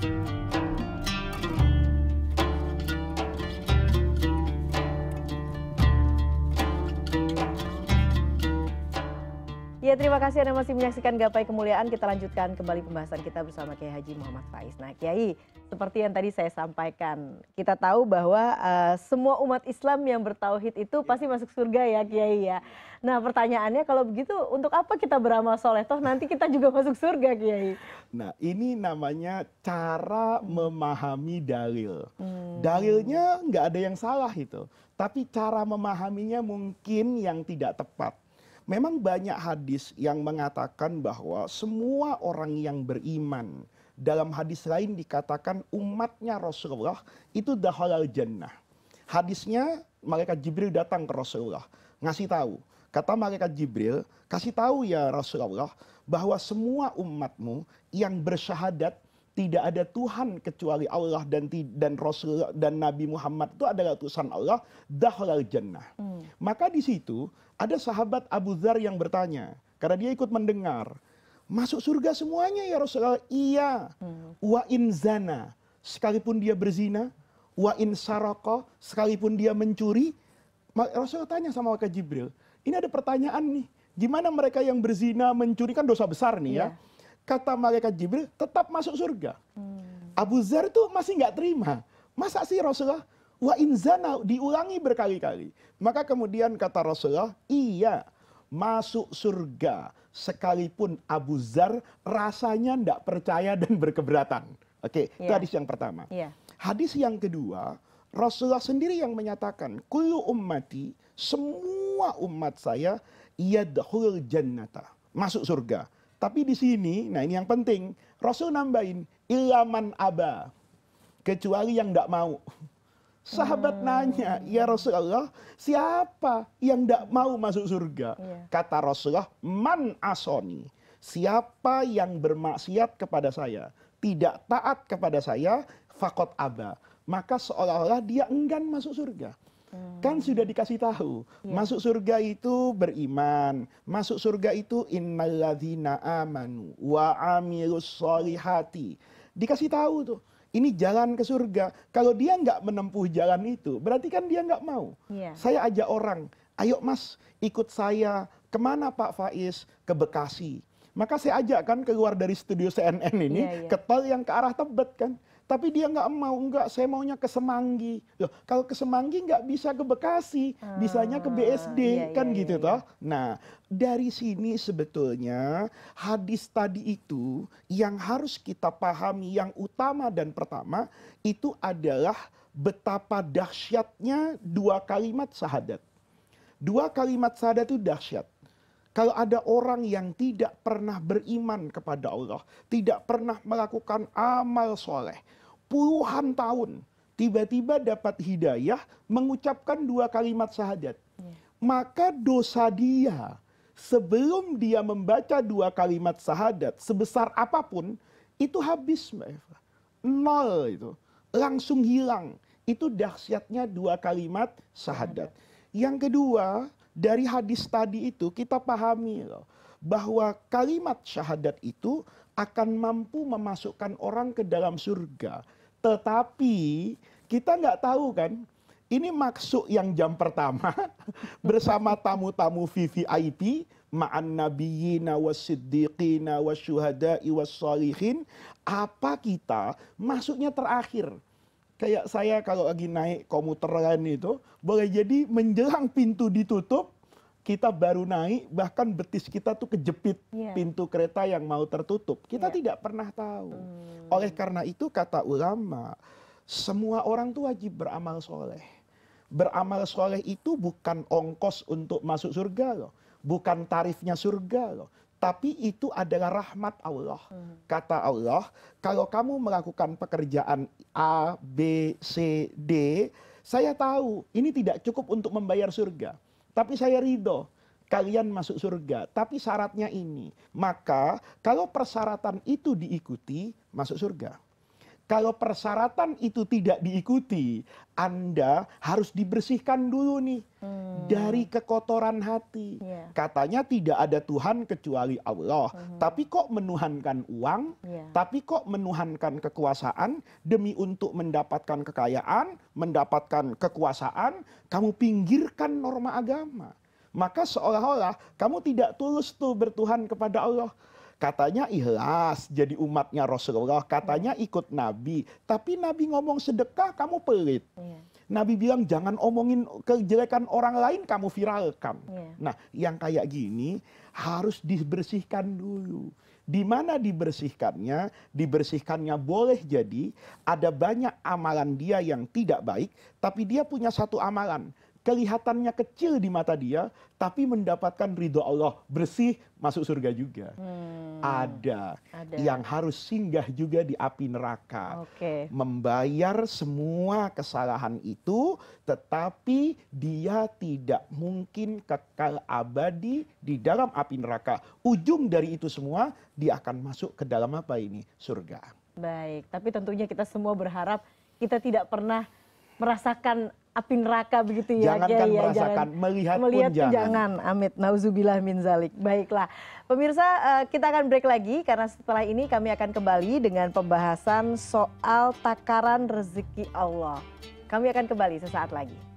thank you Ya terima kasih Anda masih menyaksikan Gapai Kemuliaan. Kita lanjutkan kembali pembahasan kita bersama Kiai Haji Muhammad Faiz. Nah Kiai, seperti yang tadi saya sampaikan, kita tahu bahwa uh, semua umat Islam yang bertauhid itu iya. pasti masuk surga ya Kiai ya. Nah pertanyaannya kalau begitu untuk apa kita beramal soleh? Toh nanti kita juga masuk surga Kiai. Nah ini namanya cara memahami dalil. Hmm. Dalilnya nggak ada yang salah itu. Tapi cara memahaminya mungkin yang tidak tepat memang banyak hadis yang mengatakan bahwa semua orang yang beriman dalam hadis lain dikatakan umatnya Rasulullah itu dahalal jannah. Hadisnya malaikat Jibril datang ke Rasulullah ngasih tahu. Kata malaikat Jibril, kasih tahu ya Rasulullah bahwa semua umatmu yang bersyahadat tidak ada Tuhan kecuali Allah dan dan Rasul dan Nabi Muhammad itu adalah utusan Allah dahlal jannah. Hmm. Maka di situ ada sahabat Abu Dhar yang bertanya karena dia ikut mendengar masuk surga semuanya ya Rasulullah. Iya. Hmm. Wa in zana sekalipun dia berzina, wa in saroko sekalipun dia mencuri. Rasulullah tanya sama Malaikat Jibril, ini ada pertanyaan nih. Gimana mereka yang berzina, mencuri kan dosa besar nih yeah. ya iya kata malaikat Jibril tetap masuk surga. Hmm. Abu Zar itu masih nggak terima. Masa sih Rasulullah? Wa inzana diulangi berkali-kali. Maka kemudian kata Rasulullah, iya masuk surga sekalipun Abu Zar rasanya tidak percaya dan berkeberatan. Oke, okay, yeah. itu iya. hadis yang pertama. Yeah. Hadis yang kedua, Rasulullah sendiri yang menyatakan, "Kullu ummati, semua umat saya yadkhul jannata." Masuk surga. Tapi di sini, nah ini yang penting. Rasul nambahin, ilaman aba. Kecuali yang tidak mau. Sahabat hmm. nanya, ya Rasulullah, siapa yang tidak mau masuk surga? Yeah. Kata Rasulullah, man asoni. Siapa yang bermaksiat kepada saya, tidak taat kepada saya, fakot aba. Maka seolah-olah dia enggan masuk surga. Hmm. kan sudah dikasih tahu iya. masuk surga itu beriman masuk surga itu innaladzina amanu wa amilus dikasih tahu tuh ini jalan ke surga kalau dia nggak menempuh jalan itu berarti kan dia nggak mau iya. saya ajak orang ayo mas ikut saya kemana Pak Faiz ke Bekasi maka saya ajak kan keluar dari studio CNN ini yeah, yeah. ke tol yang ke arah Tebet kan tapi dia nggak mau, nggak saya maunya ke Semanggi. Loh, kalau ke Semanggi nggak bisa ke Bekasi, bisanya ke ah, BSD, iya, kan iya, gitu iya. toh. Iya. Nah, dari sini sebetulnya hadis tadi itu yang harus kita pahami yang utama dan pertama itu adalah betapa dahsyatnya dua kalimat syahadat. Dua kalimat syahadat itu dahsyat. Kalau ada orang yang tidak pernah beriman kepada Allah, tidak pernah melakukan amal soleh, puluhan tahun tiba tiba dapat hidayah mengucapkan dua kalimat syahadat iya. maka dosa dia sebelum dia membaca dua kalimat syahadat sebesar apapun itu habis mbak Eva nol itu langsung hilang itu dahsyatnya dua kalimat syahadat yang kedua dari hadis tadi itu kita pahami loh bahwa kalimat syahadat itu akan mampu memasukkan orang ke dalam surga tetapi kita nggak tahu kan ini maksud yang jam pertama bersama tamu-tamu VVIP ma'an nabiyina wasiddiqina wasyuhada'i wassalihin apa kita masuknya terakhir kayak saya kalau lagi naik komuter komuteran itu boleh jadi menjelang pintu ditutup kita baru naik bahkan betis kita tuh kejepit iya. pintu kereta yang mau tertutup kita iya. tidak pernah tahu hmm. oleh karena itu kata ulama semua orang tuh wajib beramal soleh beramal soleh itu bukan ongkos untuk masuk surga loh bukan tarifnya surga loh tapi itu adalah rahmat Allah. Hmm. Kata Allah, kalau kamu melakukan pekerjaan A, B, C, D, saya tahu ini tidak cukup untuk membayar surga tapi saya ridho kalian masuk surga tapi syaratnya ini maka kalau persyaratan itu diikuti masuk surga kalau persyaratan itu tidak diikuti anda harus dibersihkan dulu nih hmm. dari kekotoran hati iya. katanya tidak ada Tuhan kecuali Allah hmm. tapi kok menuhankan uang iya. tapi kok menuhankan kekuasaan demi untuk mendapatkan kekayaan mendapatkan kekuasaan kamu pinggirkan norma agama maka seolah-olah kamu tidak tulus tuh bertuhan kepada Allah katanya ikhlas jadi umatnya Rasulullah, katanya ya. ikut Nabi, tapi Nabi ngomong sedekah kamu pelit. Ya. Nabi bilang jangan omongin kejelekan orang lain kamu viralkan. Ya. Nah, yang kayak gini harus dibersihkan dulu. Di mana dibersihkannya? Dibersihkannya boleh jadi ada banyak amalan dia yang tidak baik, tapi dia punya satu amalan kelihatannya kecil di mata dia tapi mendapatkan ridho Allah bersih masuk surga juga hmm, ada yang harus singgah juga di api neraka membayar semua kesalahan itu tetapi dia tidak mungkin kekal abadi di dalam api neraka ujung dari itu semua dia akan masuk ke dalam apa ini surga baik tapi tentunya kita semua berharap kita tidak pernah merasakan api neraka begitu ya. ya jangan kan ya, merasakan, jangan, melihat, melihat pun jangan. jangan. Amit, nauzubillah min zalik. Baiklah, pemirsa eh, kita akan break lagi karena setelah ini kami akan kembali dengan pembahasan soal takaran rezeki Allah. Kami akan kembali sesaat lagi.